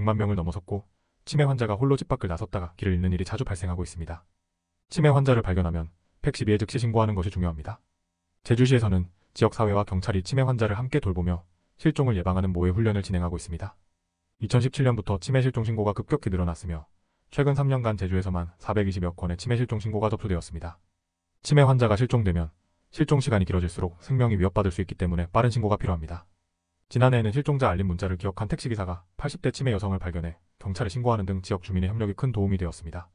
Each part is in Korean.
100만 명을 넘어섰고 치매 환자가 홀로 집 밖을 나섰다가 길을 잃는 일이 자주 발생하고 있습니다. 치매 환자를 발견하면 112에 즉시 신고하는 것이 중요합니다. 제주시에서는 지역사회와 경찰이 치매 환자를 함께 돌보며 실종을 예방하는 모의 훈련을 진행하고 있습니다. 2017년부터 치매 실종 신고가 급격히 늘어났으며 최근 3년간 제주에서만 420여 건의 치매 실종 신고가 접수되었습니다. 치매 환자가 실종되면 실종 시간이 길어질수록 생명이 위협받을 수 있기 때문에 빠른 신고가 필요합니다. 지난해에는 실종자 알림 문자를 기억한 택시기사가 80대 치매 여성을 발견해 경찰에 신고하는 등 지역 주민의 협력이 큰 도움이 되었습니다.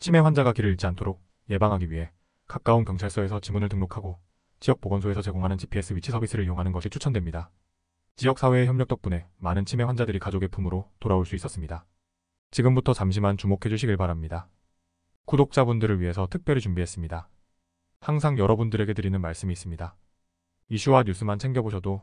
치매 환자가 길을 잃지 않도록 예방하기 위해 가까운 경찰서에서 지문을 등록하고 지역 보건소에서 제공하는 GPS 위치 서비스를 이용하는 것이 추천됩니다. 지역사회의 협력 덕분에 많은 치매 환자들이 가족의 품으로 돌아올 수 있었습니다. 지금부터 잠시만 주목해 주시길 바랍니다. 구독자분들을 위해서 특별히 준비했습니다. 항상 여러분들에게 드리는 말씀이 있습니다. 이슈와 뉴스만 챙겨보셔도